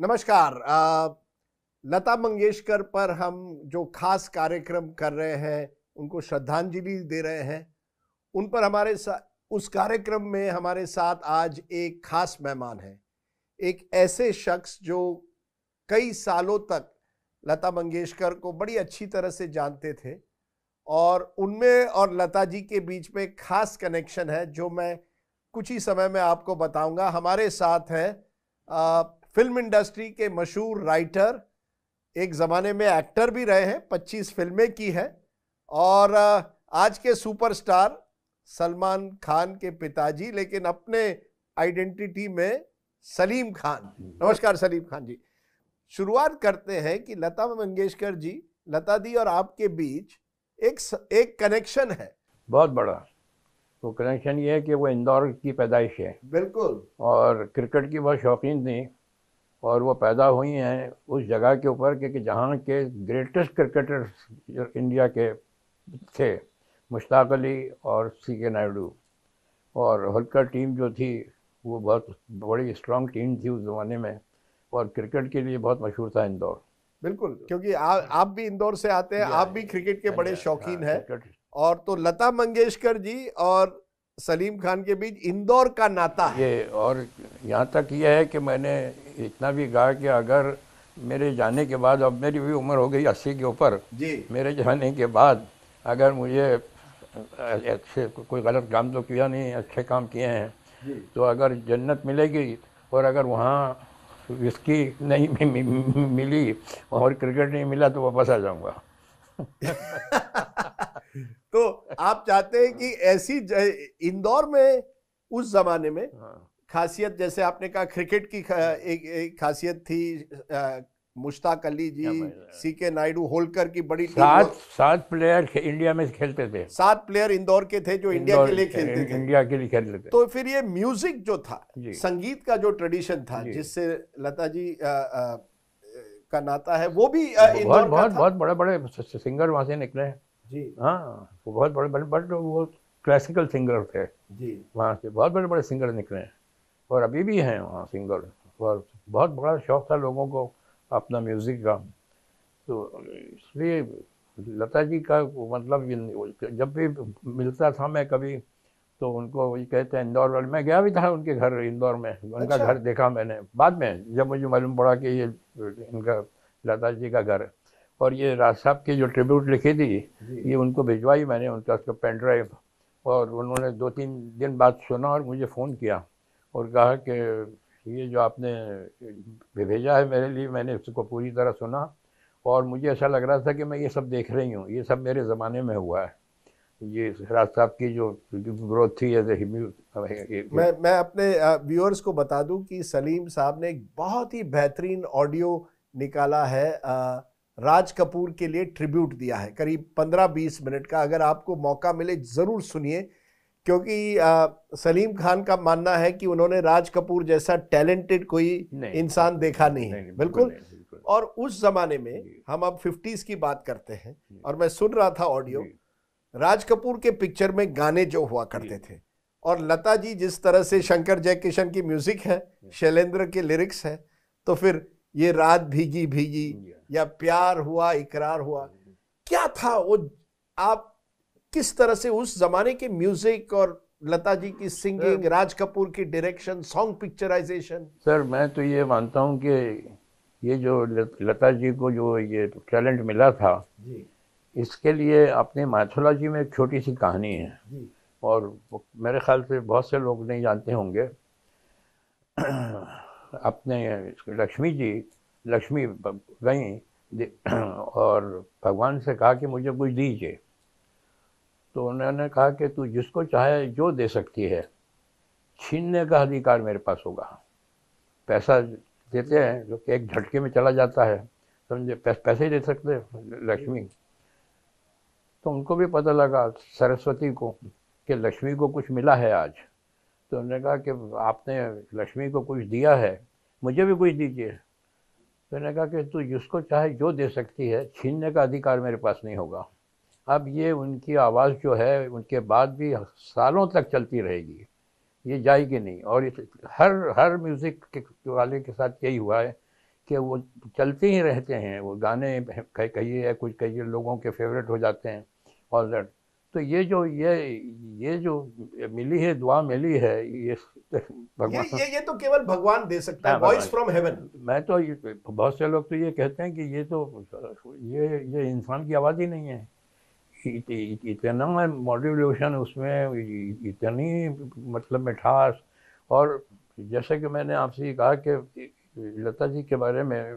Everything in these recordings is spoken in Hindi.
नमस्कार लता मंगेशकर पर हम जो खास कार्यक्रम कर रहे हैं उनको श्रद्धांजलि दे रहे हैं उन पर हमारे साथ उस कार्यक्रम में हमारे साथ आज एक खास मेहमान है एक ऐसे शख्स जो कई सालों तक लता मंगेशकर को बड़ी अच्छी तरह से जानते थे और उनमें और लता जी के बीच में खास कनेक्शन है जो मैं कुछ ही समय में आपको बताऊंगा हमारे साथ हैं फिल्म इंडस्ट्री के मशहूर राइटर एक ज़माने में एक्टर भी रहे हैं 25 फिल्में की हैं और आज के सुपरस्टार सलमान खान के पिताजी लेकिन अपने आइडेंटिटी में सलीम खान नमस्कार सलीम खान जी शुरुआत करते हैं कि लता मंगेशकर जी लता दी और आपके बीच एक एक कनेक्शन है बहुत बड़ा तो कनेक्शन ये है कि वो इंदौर की पैदाइश है बिल्कुल और क्रिकेट की बहुत शौकीन थी और वो पैदा हुई हैं उस जगह के ऊपर क्योंकि जहाँ के ग्रेटेस्ट क्रिकेटर्स इंडिया के थे मुश्ताक अली और सी के नायडू और हल्का टीम जो थी वो बहुत बड़ी स्ट्रांग टीम थी उस ज़माने में और क्रिकेट के लिए बहुत मशहूर था इंदौर बिल्कुल क्योंकि आ, आप भी इंदौर से आते हैं आप भी क्रिकेट के बड़े uh, शौकीन हाँ, हैं और तो लता मंगेशकर जी और सलीम खान के बीच इंदौर का नाता ये और यहाँ तक यह है कि मैंने इतना भी कहा कि अगर मेरे जाने के बाद अब मेरी भी उम्र हो गई अस्सी के ऊपर मेरे जाने के बाद अगर मुझे अच्छे कोई गलत काम तो किया नहीं अच्छे काम किए हैं तो अगर जन्नत मिलेगी और अगर वहाँ विस्की नहीं मिली और क्रिकेट नहीं मिला तो वापस आ जाऊँगा तो आप चाहते हैं कि ऐसी इंदौर में उस जमाने में हाँ। खासियत जैसे आपने कहा क्रिकेट की खा, एक, एक खासियत थी मुश्ताक अली जी सी के नायडू होलकर की बड़ी सात सात प्लेयर इंडिया में खेलते थे सात प्लेयर इंदौर के थे जो इंडिया के लिए खेलते थे इंडिया के लिए खेलते थे तो फिर ये म्यूजिक जो था संगीत का जो ट्रेडिशन था जिससे लता जी का नाता है वो भी इंदौर बहुत बहुत बड़े बड़े सिंगर वहाँ से निकले हैं जी हाँ बहुत बड़े बड़े बट वो क्लासिकल सिंगर थे जी वहाँ से बहुत बड़े बड़े सिंगर निकले हैं और अभी भी हैं वहाँ सिंगर और बहुत बड़ा शौक था लोगों को अपना म्यूज़िक का तो इसलिए लता जी का मतलब जब भी मिलता था मैं कभी तो उनको ये कहते हैं इंदौर वाले मैं गया भी था उनके घर इंदौर में उनका अच्छा। घर देखा मैंने बाद में जब मुझे मालूम पड़ा कि ये इनका लता जी का घर और ये राज साहब की जो ट्रिब्यूट लिखी थी ये उनको भिजवाई मैंने उनका उसका पेन ड्राइव और उन्होंने दो तीन दिन बाद सुना और मुझे फ़ोन किया और कहा कि ये जो आपने भेजा है मेरे लिए मैंने उसको पूरी तरह सुना और मुझे ऐसा लग रहा था कि मैं ये सब देख रही हूँ ये सब मेरे ज़माने में हुआ है ये राज साहब की जो ग्रोथ थी ये, मैं मैं अपने व्यूअर्स को बता दूं कि सलीम साहब ने एक बहुत ही बेहतरीन ऑडियो निकाला है राज कपूर के लिए ट्रिब्यूट दिया है करीब पंद्रह बीस मिनट का अगर आपको मौका मिले ज़रूर सुनिए क्योंकि आ, सलीम खान का मानना है कि उन्होंने राज कपूर जैसा टैलेंटेड कोई इंसान देखा नहीं है बिल्कुल और उस जमाने में हम अब फिफ्टीज की बात करते हैं और मैं सुन रहा था ऑडियो राज कपूर के पिक्चर में गाने जो हुआ करते थे और लता जी जिस तरह से शंकर जयकिशन की म्यूजिक है शैलेंद्र के लिरिक्स है तो फिर ये रात भीगी भीगी या प्यार हुआ इकरार हुआ क्या था वो आप किस तरह से उस जमाने के म्यूजिक और लता जी की सिंगिंग राज कपूर की डायरेक्शन सॉन्ग पिक्चराइजेशन सर मैं तो ये मानता हूँ कि ये जो लता जी को जो ये टैलेंट मिला था जी। इसके लिए अपने माथोलॉजी में एक छोटी सी कहानी है जी। और मेरे ख्याल से बहुत से लोग नहीं जानते होंगे अपने लक्ष्मी जी लक्ष्मी गई और भगवान से कहा कि मुझे कुछ दीजिए तो उन्होंने कहा कि तू जिसको चाहे जो दे सकती है छीनने का अधिकार मेरे पास होगा पैसा देते हैं जो कि एक झटके में चला जाता है समझे पैसे ही दे सकते लक्ष्मी तो उनको भी पता लगा सरस्वती को कि लक्ष्मी को कुछ मिला है आज तो उन्होंने कहा कि आपने लक्ष्मी को कुछ दिया है मुझे भी कुछ दीजिए तो उन्होंने कहा कि तू जिसको चाहे जो दे सकती है छीनने का अधिकार मेरे पास नहीं होगा अब ये उनकी आवाज़ जो है उनके बाद भी सालों तक चलती रहेगी ये जाएगी नहीं और हर हर म्यूज़िक के वाले के साथ यही हुआ है कि वो चलते ही रहते हैं वो गाने कहिए या कुछ कहिए लोगों के फेवरेट हो जाते हैं ऑल दैट तो ये जो ये ये जो मिली है दुआ मिली है ये भगवान ये, ये, ये तो केवल भगवान दे सकता है वॉइस फ्रॉम हेवन मैं तो बहुत से लोग तो ये कहते हैं कि ये तो ये ये इंसान की आवाज़ ही नहीं है इतना मोटिवेशन उसमें इतनी मतलब मिठास और जैसे कि मैंने आपसे कहा कि लता जी के बारे में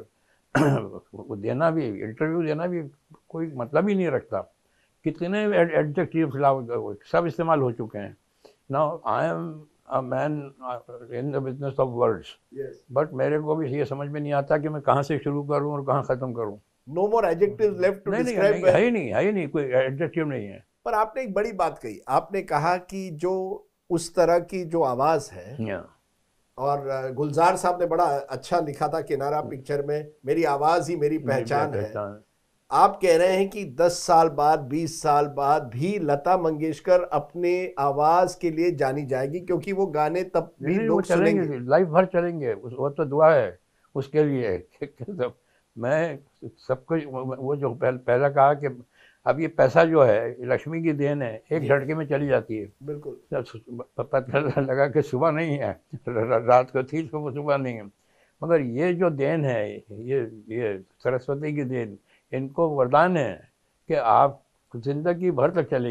वो देना भी इंटरव्यू देना भी कोई मतलब ही नहीं रखता कितने एडजेक्टिव सब इस्तेमाल हो चुके हैं ना I am a man in the business of words but मेरे को भी ये समझ में नहीं आता कि मैं कहाँ से शुरू करूँ और कहाँ ख़त्म करूँ no more adjective left to describe है ही नहीं है ही नहीं कोई एडजेक्टिव नहीं है पर आपने एक बड़ी बात कही आपने कहा कि जो उस तरह की जो आवाज है और गुलजार साहब ने बड़ा अच्छा लिखा था किनारा पिक्चर में मेरी आवाज ही मेरी पहचान है आप कह रहे हैं कि 10 साल बाद 20 साल बाद भी लता मंगेशकर अपने आवाज के लिए जानी जाएगी क्योंकि वो गाने तब भी लोग चलेंगे लाइफ भर चलेंगे वो तो दुआ है उसके लिए मैं सब कुछ वो जो पह, पहला कहा कि अब ये पैसा जो है लक्ष्मी की देन है एक झटके में चली जाती है बिल्कुल लगा कि सुबह नहीं है रात को थी सुबह तो सुबह नहीं है मगर ये जो देन है ये ये सरस्वती की देन इनको वरदान है कि आप जिंदगी भर तक चलेगी